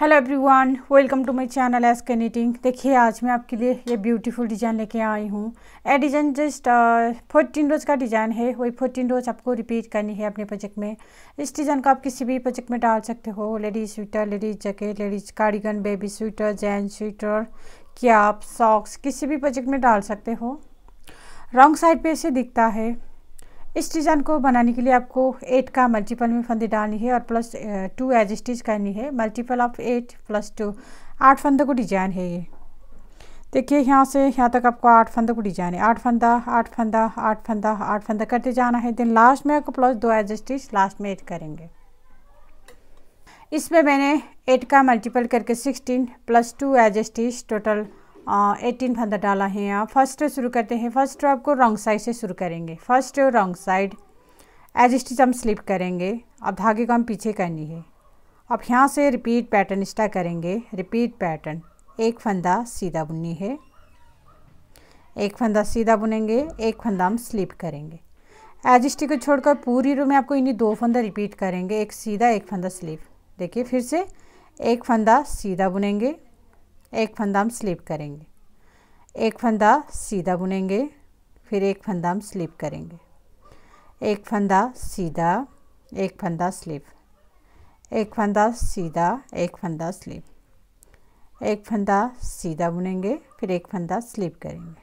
hello everyone welcome to my channel S knitting देखिए आज मैं आपके लिए ये ब्यूटीफुल डिज़ाइन लेके आई हूँ a design just fourteen rows का डिज़ाइन है वही फोर्टीन रोज़ आपको रिपीट करनी है अपने प्रोजेक्ट में इस डिज़ाइन को आप किसी भी प्रोजेक्ट में डाल सकते हो ladies sweater ladies jacket ladies cardigan baby sweater gents sweater cap socks किसी भी प्रोजेक्ट में डाल सकते हो रॉन्ग साइड पर इसे दिखता है इस डिज़ाइन को बनाने के लिए आपको एट का मल्टीपल में फंदे डालनी है और प्लस टू एज स्टिच करनी है multiple of eight plus two आठ फंदों को डिजाइन है ये देखिए यहाँ से यहाँ तक आपको आठ फंदों को डिजाइन है आठ फंदा आठ फंदा आठ फंदा आठ फंदा करते जाना है देन लास्ट में आपको प्लस दो एज स्टिच लास्ट में एड करेंगे इसमें मैंने एट का मल्टीपल करके sixteen plus two edge stitch total eighteen फंदा डाला है यहाँ फर्स्ट रो शुरू करते हैं फर्स्ट रो आपको रॉन्ग साइड से शुरू करेंगे first row wrong side edge stitch हम स्लिप करेंगे अब धागे को हम पीछे करनी है अब यहाँ से रिपीट पैटर्न स्टार्ट करेंगे रिपीट पैटर्न एक फंदा सीधा बुननी है एक फंदा सीधा बुनेंगे एक फंदा हम स्लिप करेंगे एज स्टिक को छोड़कर पूरी रो में आपको इन्हीं दो फंदा रिपीट करेंगे एक सीधा एक फंदा स्लिप देखिए फिर से एक फंदा सीधा बुनेंगे एक फंदा हम स्लिप करेंगे एक फंदा सीधा बुनेंगे फिर एक फंदा हम स्लिप करेंगे एक फंदा सीधा एक फंदा स्लिप एक फंदा सीधा एक फंदा स्लिप एक फंदा सीधा बुनेंगे फिर एक फंदा स्लिप करेंगे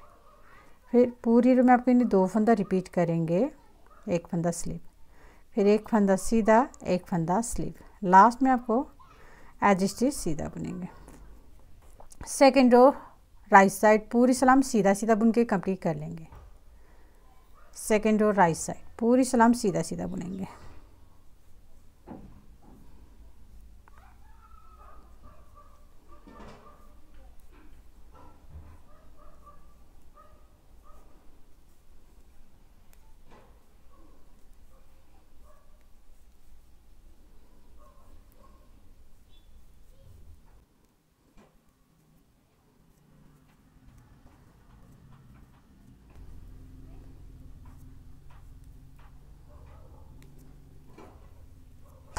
फिर पूरी रो में आपको इन्हें दो फंदा रिपीट करेंगे एक फंदा स्लिप फिर एक फंदा सीधा एक फंदा स्लिप लास्ट में आपको एज स्टिच सीधा बुनेंगे सेकेंड रो राइट साइड पूरी सलाम सीधा सीधा बुन के कंप्लीट कर लेंगे सेकेंड रो राइट साइड पूरी सलाम सीधा सीधा बुनेंगे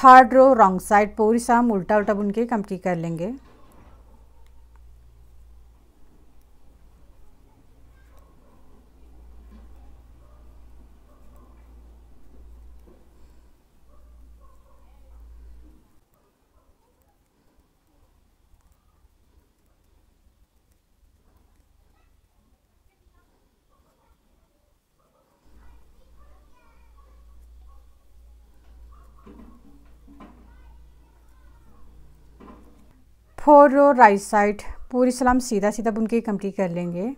थर्ड रो रॉन्ग साइड पूरी हम उल्टा उल्टा बुन के कंप्लीट कर लेंगे फोर रो राइट साइड पूरी सलाम सीधा सीधा बुन के कंप्लीट कर लेंगे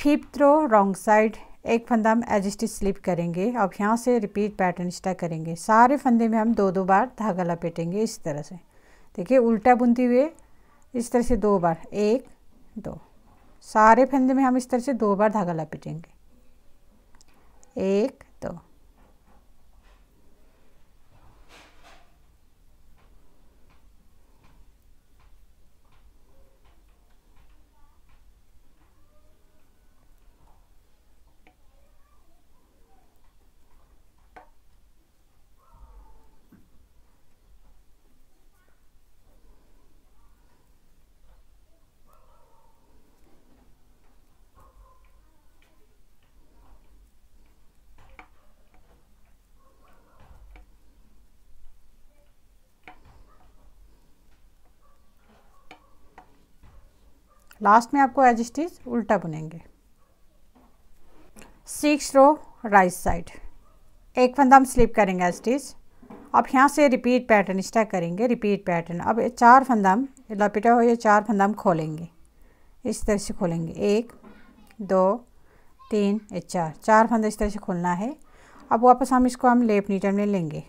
फीप थ्रो रॉन्ग साइड एक फंदा हम एजिस्ट स्लिप करेंगे अब यहाँ से रिपीट पैटर्न स्टार्ट करेंगे सारे फंदे में हम दो दो बार धागा लपेटेंगे इस तरह से देखिए उल्टा बुनते हुए इस तरह से दो बार एक दो सारे फंदे में हम इस तरह से दो बार धागा लपेटेंगे एक दो लास्ट में आपको एज स्टिच उल्टा बुनेंगे सिक्स रो राइट साइड एक फंदा हम स्लिप करेंगे एज स्टीज अब यहाँ से रिपीट पैटर्न स्टैक करेंगे रिपीट पैटर्न अब चार फंदा हम लपेटा हुआ ये चार फंदा हम खोलेंगे इस तरह से खोलेंगे एक दो तीन या चार चार फंदा इस तरह से खोलना है अब वापस हम इसको हम लेप नीटर में लेंगे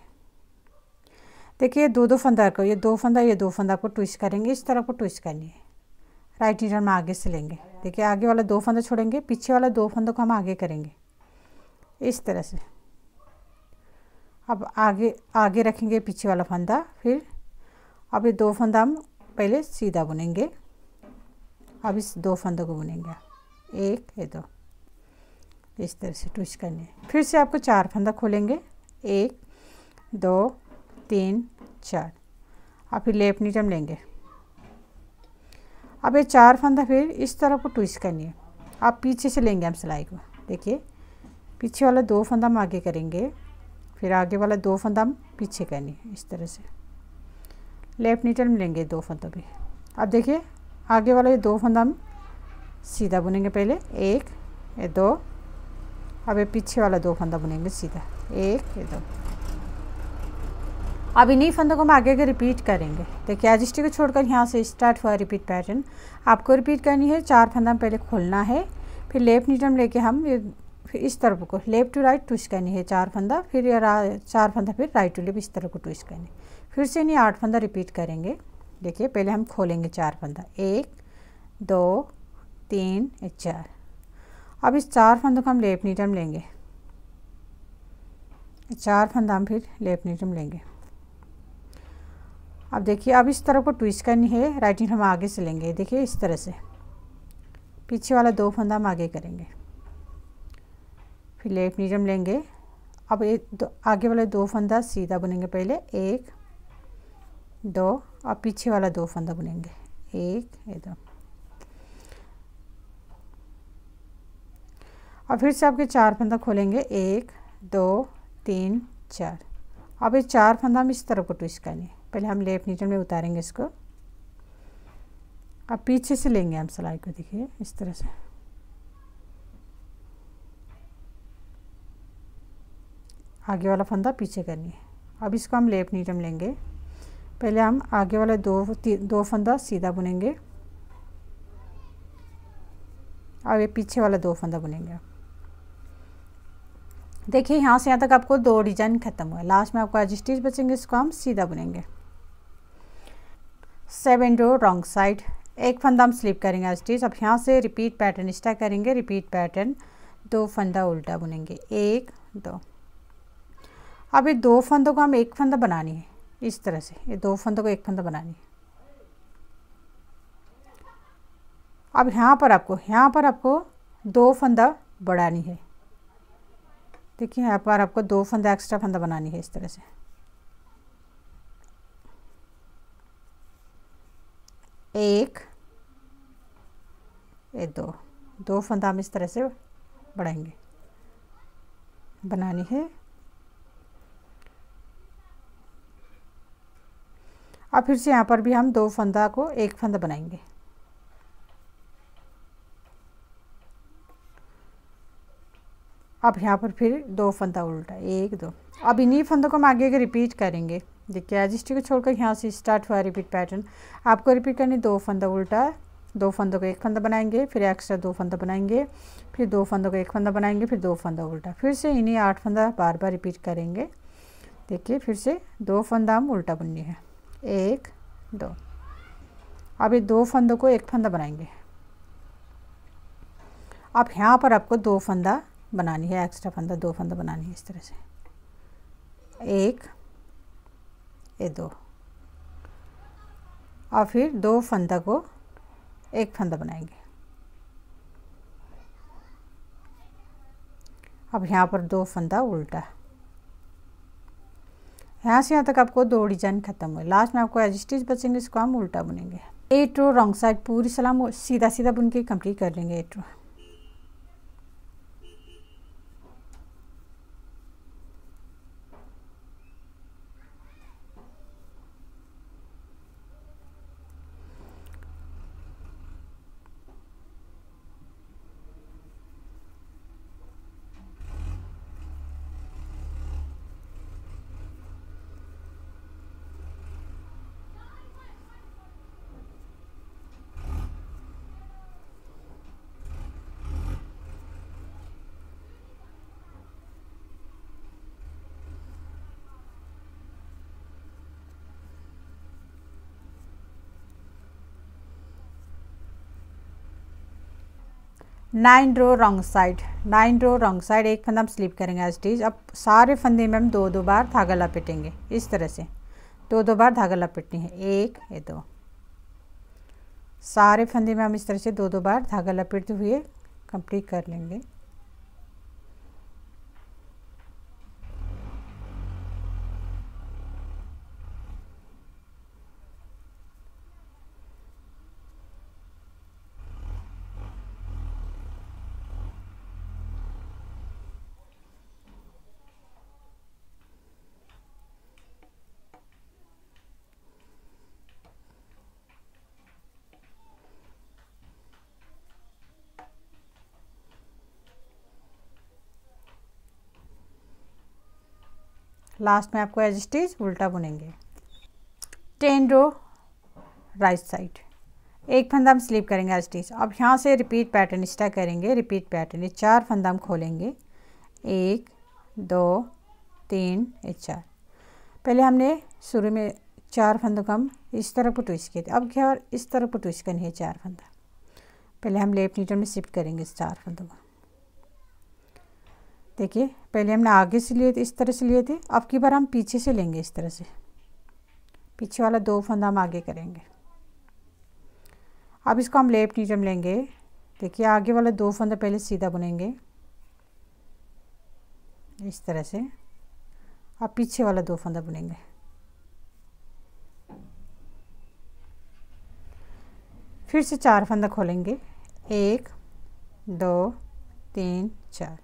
देखिए दो दो फंदा को ये दो फंदा ये दो फंदा को ट्विस्ट करेंगे इस तरह को ट्विस्ट करनी है राइट नीडल में आगे से लेंगे देखिए आगे वाला दो फंदा छोड़ेंगे पीछे वाला दो फंदों को हम आगे करेंगे इस तरह से अब आगे आगे रखेंगे पीछे वाला फंदा फिर अब ये दो फंदा हम पहले सीधा बुनेंगे अब इस दो फंदों को बुनेंगे एक ये दो इस तरह से टूच करनी फिर से आपको चार फंदा खोलेंगे एक दो तीन चार अब फिर लेफ्ट नीटम लेंगे अब ये चार फंदा फिर इस तरफ को ट्विस्ट करनी है आप पीछे से लेंगे हम सिलाई को देखिए पीछे वाला दो फंदा हम आगे करेंगे फिर आगे वाला दो फंदा हम पीछे करनी है इस तरह से लेफ्ट नीटल में लेंगे दो फंदा भी अब देखिए आगे वाला ये दो फंदा हम सीधा बुनेंगे पहले एक ये दो अब ये पीछे वाला दो फंदा बुनेंगे सीधा एक ये दो अब इन्हीं फंदों को हम आगे आगे रिपीट करेंगे देखिए एजिस्टी को छोड़कर यहाँ से स्टार्ट हुआ रिपीट पैटर्न आपको रिपीट करनी है चार फंदा पहले खोलना है फिर लेफ्ट नीटम लेके हम फिर इस तरफ को लेफ्ट टू राइट ट्विस्ट करनी है चार फंदा फिर चार फंदा फिर राइट टू लेफ्ट इस तरफ को ट्विस्ट करनी फिर से इन्हें आठ फंदा रिपीट करेंगे देखिए पहले हम खोलेंगे चार फंदा एक दो तीन चार अब इस चार फंदों को हम लेफ्ट नीटम लेंगे चार फंदा हम फिर लेफ्ट नीटम लेंगे अब देखिए अब इस तरफ को ट्विस्ट करनी है राइट हैंड हम आगे से लेंगे देखिए इस तरह से पीछे वाला दो फंदा हम आगे करेंगे फिर लेफ्ट नीज हम लेंगे अब ये दो आगे वाले दो फंदा सीधा बुनेंगे पहले एक दो और पीछे वाला दो फंदा बुनेंगे एक ये दो और फिर से आपके चार फंदा खोलेंगे एक दो तीन चार अब ये चार फंदा हम इस तरफ को ट्विस्ट करेंगे पहले हम लेफ्ट नीचे में उतारेंगे इसको अब पीछे से लेंगे हम सिलाई को देखिए इस तरह से आगे वाला फंदा पीछे करनी है अब इसको हम लेफ्ट नीटम लेंगे पहले हम आगे वाले दो दो फंदा सीधा बुनेंगे अब ये पीछे वाला दो फंदा बुनेंगे देखिए यहाँ से यहाँ तक आपको दो डिजाइन खत्म हुआ लास्ट में आपको एज स्टिच बचेंगे इसको हम सीधा बुनेंगे सेवन रो रॉन्ग साइड एक फंदा हम स्लिप करेंगे स्टिच अब यहाँ से रिपीट पैटर्न स्टा करेंगे रिपीट पैटर्न दो फंदा उल्टा बुनेंगे एक दो अब ये दो फंदों को हम एक फंदा बनानी है इस तरह से ये दो फंदों को एक फंदा बनानी है अब यहाँ पर आपको यहाँ पर आपको दो फंदा बढ़ानी है देखिए यहाँ पर आपको दो फंदा एक्स्ट्रा फंदा बनानी है इस तरह से एक ये दो दो फंदा हम इस तरह से बढ़ाएंगे बनानी है अब फिर से यहाँ पर भी हम दो फंदा को एक फंदा बनाएंगे अब यहाँ पर फिर दो फंदा उल्टा एक दो अब इन्हीं फंदों को हम आगे आगे रिपीट करेंगे देखिए एज को छोड़कर यहाँ से स्टार्ट हुआ रिपीट पैटर्न आपको रिपीट करनी दो फंदा उल्टा दो फंदों को एक फंदा बनाएंगे फिर एक्स्ट्रा दो फंदा बनाएंगे फिर दो फंदों को एक फंदा बनाएंगे फिर दो फंदा उल्टा फिर से इन्हीं आठ फंदा बार बार रिपीट करेंगे देखिए फिर से दो फंदा हम उल्टा बुननी है एक दो अब ये दो फंदों को एक फंदा बनाएंगे अब यहाँ पर आपको दो फंदा बनानी है एक्स्ट्रा फंदा दो फंदा बनानी है इस तरह से एक ये दो और फिर दो फंदा को एक फंदा बनाएंगे अब यहाँ पर दो फंदा उल्टा यहाँ से यहाँ तक आपको दो डिजाइन खत्म हुए लास्ट में आपको एज स्टिच बचेंगे इसको हम उल्टा बुनेंगे एट रो रॉन्ग साइड पूरी सलाम सीधा सीधा बुन के कंप्लीट कर लेंगे eight row nine row wrong side nine row wrong side एक फंदा हम स्लिप करेंगे एज टीज अब सारे फंदे में हम दो दो बार धागा लपेटेंगे इस तरह से दो दो बार धागा लपेटनी है एक ये दो सारे फंदे में हम इस तरह से दो दो बार धागा लपेटते हुए कंप्लीट कर लेंगे लास्ट में आपको एज स्टिच उल्टा बुनेंगे टेन रो राइट साइड एक फंदा हम स्लीप करेंगे एज स्टिच अब यहाँ से रिपीट पैटर्न स्टा करेंगे रिपीट पैटर्न ये चार फंदा हम खोलेंगे एक दो तीन ये चार पहले हमने शुरू में चार फंदों को हम इस तरफ को ट्विस्ट किए थे अब क्या और इस तरफ को ट्विस्ट करनी है चार फंदा पहले हम लेफ्ट नीटर में शिफ्ट करेंगे इस चार फंदों को देखिए पहले हमने आगे से लिए थे इस तरह से लिए थे अब की बार हम पीछे से लेंगे इस तरह से पीछे वाला दो फंदा हम आगे करेंगे अब इसको हम लेफ्ट नीचे लेंगे देखिए आगे वाला दो फंदा पहले सीधा बुनेंगे इस तरह से अब पीछे वाला दो फंदा बुनेंगे फिर से चार फंदा खोलेंगे एक दो तीन चार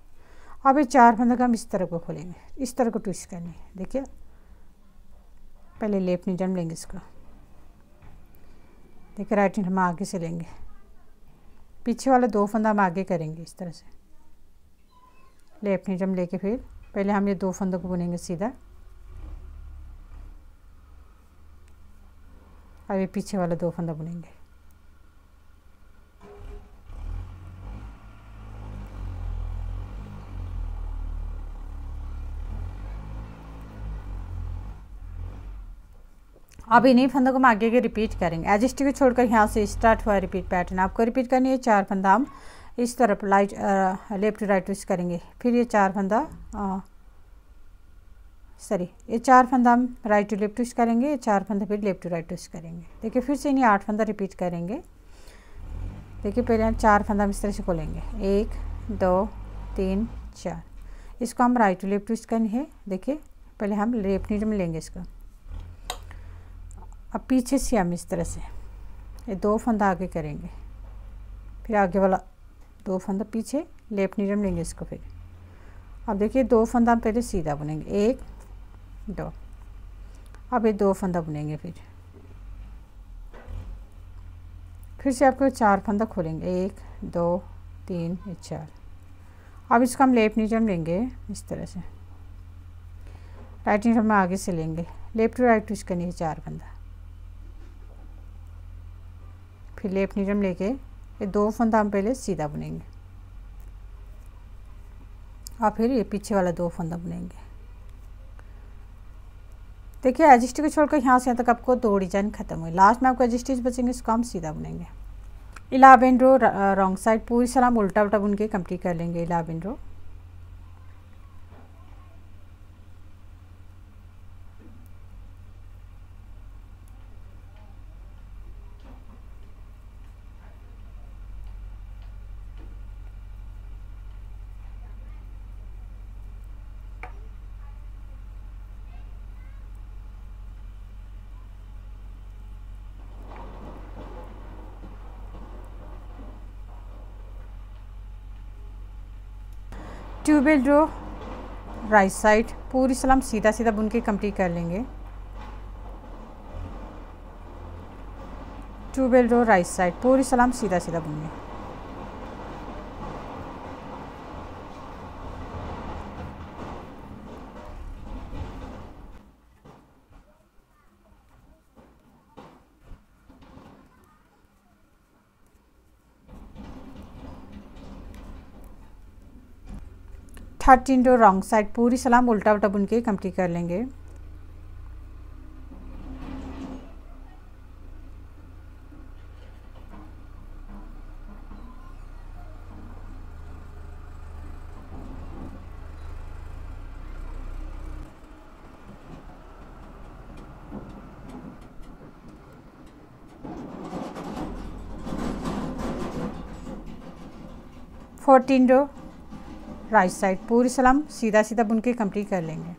अब ये चार फंदा का हम इस तरह को खोलेंगे इस तरह को ट्विस्ट करेंगे देखिए पहले लेफ्ट नहीं जम लेंगे इसको देखिए राइट हम आगे से लेंगे पीछे वाला दो फंदा हम आगे करेंगे इस तरह से लेफ्ट नहीं जम लेके फिर पहले हम ये दो फंदों को बुनेंगे सीधा अभी पीछे वाला दो फंदा बुनेंगे अब इन्हीं फंदों को हम आगे के रिपीट करेंगे एजिस्ट को छोड़कर यहाँ से स्टार्ट हुआ रिपीट पैटर्न आपको रिपीट करनी है चार फंदा हम इस तरफ light left to right twist करेंगे फिर ये चार फंदा सॉरी ये चार फंदा हम राइट टू लेफ्ट ट्विस्ट करेंगे ये चार फंदा फिर लेफ्ट टू राइट ट्विस्ट करेंगे देखिए फिर से इन्हें आठ फंदा रिपीट करेंगे देखिए पहले हम चार फंदा हम इस तरह से खोलेंगे एक दो तीन चार इसको हम राइट टू लेफ्ट ट्विस्ट करनी है देखिए पहले हम लेफ्ट नीड में लेंगे इसको अब पीछे से हम इस तरह से ये दो फंदा आगे करेंगे फिर आगे वाला दो फंदा पीछे लेफ्ट नीडम लेंगे इसको फिर अब देखिए दो फंदा हम पहले सीधा बुनेंगे एक दो अब ये दो फंदा बुनेंगे फिर फिर से आपको चार फंदा खोलेंगे एक दो तीन चार अब इसको हम लेफ्ट नीडम लेंगे इस तरह से राइट नीडम हम आगे से लेंगे लेफ्ट टू राइट टू इसका नीचे चार फंदा फिर लेप नीडम लेके ये दो फंदा हम पहले सीधा बुनेंगे और फिर ये पीछे वाला दो फंदा बुनेंगे देखिए एजिस्टिक को छोड़कर यहाँ से यहाँ तक आपको दो डिजाइन खत्म हुई लास्ट में आपको एजिस्टिच बचेंगे इसको हम सीधा बुनेंगे इलावेन रो रॉन्ग साइड पूरी सलाम उल्टा उल्टा बुन के कंप्लीट कर लेंगे eleven row twelve row right side पूरी सलाम सीधा सीधा बुन के कम्प्लीट कर लेंगे ट्यूबेल रो राइट साइड पूरी सलाम सीधा सीधा बुनेंगे थर्टीन डो रॉन्ग साइड पूरी सलाम उल्टा उल्टा बुन के कंप्लीट कर लेंगे फोर्टीन डो राइट साइड पूरी सलाम सीधा सीधा बुन के कंप्लीट कर लेंगे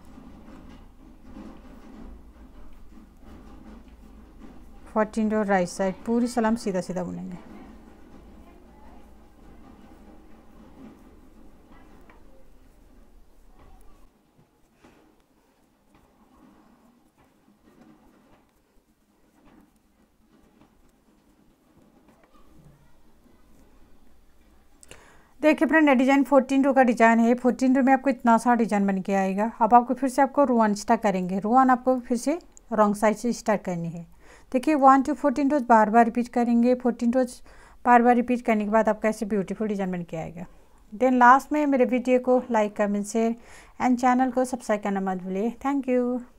फोर्टीन डो राइट साइड पूरी सलाम सीधा सीधा बुनेंगे देखिए फ्रेंड डिजाइन फोर्टीन रो का डिजाइन है फोर्टीन रो में आपको इतना सा डिजाइन बन के आएगा अब आपको फिर से आपको रोवन स्टार्ट करेंगे रोवन आपको फिर से रॉन्ग साइड से स्टार्ट करनी है देखिए वन टू फोर्टीन रोज बार बार रिपीट करेंगे फोर्टीन रोज बार बार रिपीट करने के बाद आपका ऐसे ब्यूटीफुल डिजाइन बन के आएगा देन लास्ट में मेरे वीडियो को like comment share and channel को सब्सक्राइब करना मत भूलिए थैंक यू